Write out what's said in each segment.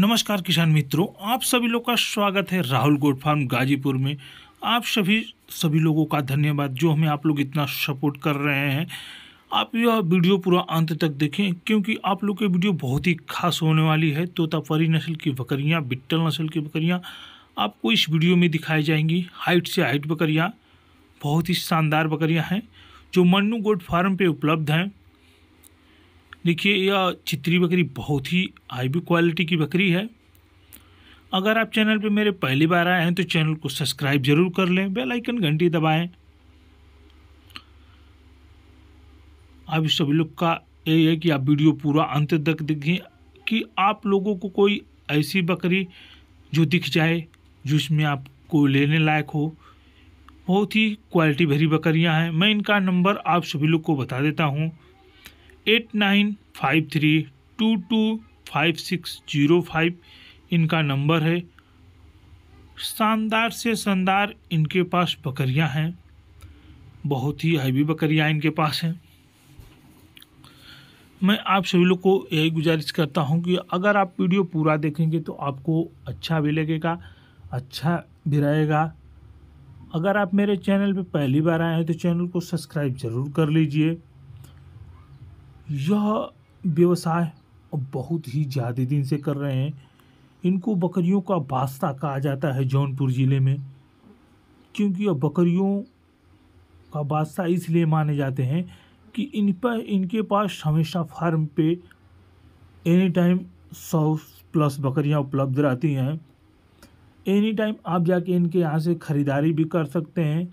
नमस्कार किसान मित्रों आप सभी लोग का स्वागत है राहुल गोड फार्म गाजीपुर में आप सभी सभी लोगों का धन्यवाद जो हमें आप लोग इतना सपोर्ट कर रहे हैं आप यह वीडियो पूरा अंत तक देखें क्योंकि आप लोग की वीडियो बहुत ही खास होने वाली है तोतापरी नस्ल की बकरियाँ बिट्टल नस्ल की बकरियाँ आपको इस वीडियो में दिखाई जाएंगी हाइट से हाइट बकरियाँ बहुत ही शानदार बकरियाँ हैं जो मन्नू गोड फार्म पर उपलब्ध हैं देखिए यह चित्री बकरी बहुत ही हाई भी क्वालिटी की बकरी है अगर आप चैनल पर मेरे पहली बार आए हैं तो चैनल को सब्सक्राइब जरूर कर लें बेल आइकन घंटी दबाएं आप सभी लोग का यही है कि आप वीडियो पूरा अंत तक देखें कि आप लोगों को कोई ऐसी बकरी जो दिख जाए जिसमें आपको लेने लायक हो बहुत ही क्वालिटी भरी बकरियां हैं मैं इनका नंबर आप सभी लोग को बता देता हूँ eight nine five three two two five six zero five इनका नंबर है शानदार से शानदार इनके पास बकरियां हैं बहुत ही हैवी बकरियां इनके पास हैं मैं आप सभी लोग को यही गुजारिश करता हूं कि अगर आप वीडियो पूरा देखेंगे तो आपको अच्छा भी लगेगा अच्छा भी रहेगा अगर आप मेरे चैनल पर पहली बार आए हैं तो चैनल को सब्सक्राइब ज़रूर कर लीजिए यह व्यवसाय बहुत ही ज़्यादा दिन से कर रहे हैं इनको बकरियों का बास्ता कहा जाता है जौनपुर ज़िले में क्योंकि यह बकरियों का बादशाह इसलिए माने जाते हैं कि इन पर इनके पास हमेशा फार्म पे एनी टाइम सौ प्लस बकरियां उपलब्ध रहती हैं एनी टाइम आप जाके इनके यहाँ से ख़रीदारी भी कर सकते हैं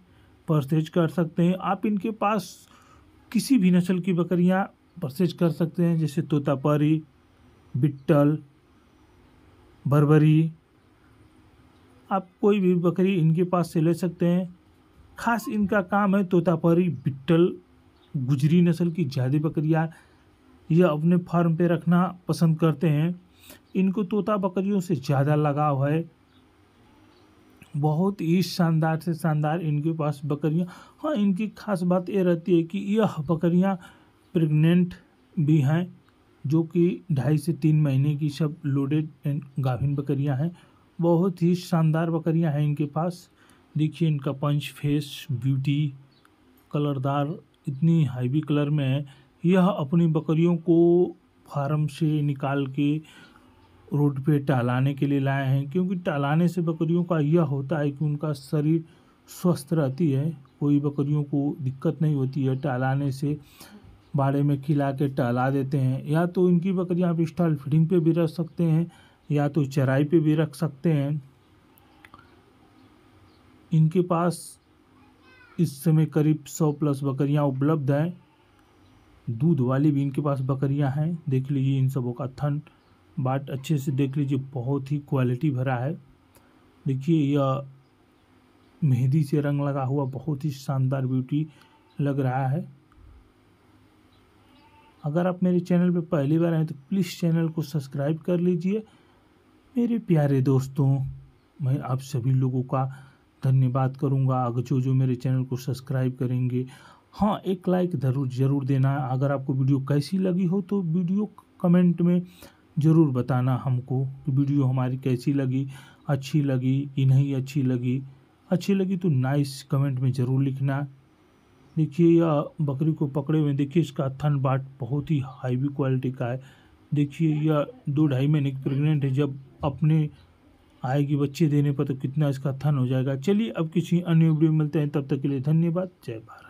परचेज कर सकते हैं आप इनके पास किसी भी नस्ल की बकरियां परचेज कर सकते हैं जैसे तोतापारी बिट्टल बरबरी आप कोई भी बकरी इनके पास से ले सकते हैं खास इनका काम है तोतापारी बिट्टल गुजरी नस्ल की ज़्यादा बकरियाँ यह अपने फार्म पे रखना पसंद करते हैं इनको तोता बकरियों से ज़्यादा लगाव है बहुत ही शानदार से शानदार इनके पास बकरियाँ हाँ इनकी खास बात ये रहती है कि यह बकरियाँ प्रेग्नेंट भी हैं जो कि ढाई से तीन महीने की सब लोडेड एंड गाभिन बकरियां हैं बहुत ही शानदार बकरियां हैं इनके पास देखिए इनका पंच फेस ब्यूटी कलरदार इतनी हाईवी कलर में है यह अपनी बकरियों को फार्म से निकाल के रोड पे टहलाने के लिए लाए हैं क्योंकि टहलाने से बकरियों का यह होता है कि उनका शरीर स्वस्थ रहती है कोई बकरियों को दिक्कत नहीं होती है टहलाने से बाड़े में खिला के टहला देते हैं या तो इनकी बकरियां आप स्टॉल फीडिंग पे भी रख सकते हैं या तो चराई पे भी रख सकते हैं इनके पास इस समय करीब सौ प्लस बकरियां उपलब्ध हैं दूध वाली भी इनके पास बकरियां हैं देख लीजिए इन सबों का थन बाट अच्छे से देख लीजिए बहुत ही क्वालिटी भरा है देखिए यह मेहंदी से रंग लगा हुआ बहुत ही शानदार ब्यूटी लग रहा है अगर आप मेरे चैनल पर पहली बार आए तो प्लीज़ चैनल को सब्सक्राइब कर लीजिए मेरे प्यारे दोस्तों मैं आप सभी लोगों का धन्यवाद करूंगा अगर जो जो मेरे चैनल को सब्सक्राइब करेंगे हाँ एक लाइक ज़रूर ज़रूर देना अगर आपको वीडियो कैसी लगी हो तो वीडियो कमेंट में ज़रूर बताना हमको कि वीडियो हमारी कैसी लगी अच्छी लगी कि नहीं अच्छी लगी अच्छी लगी तो नाइस कमेंट में ज़रूर लिखना देखिए यह बकरी को पकड़े हुए देखिए इसका थन बाट बहुत ही हाईवी क्वालिटी का है देखिए यह दो ढाई महीने की प्रेग्नेंट है जब अपने आएगी बच्चे देने पर तो कितना इसका थन हो जाएगा चलिए अब किसी अन्य वीडियो मिलते हैं तब तक के लिए धन्यवाद जय भारत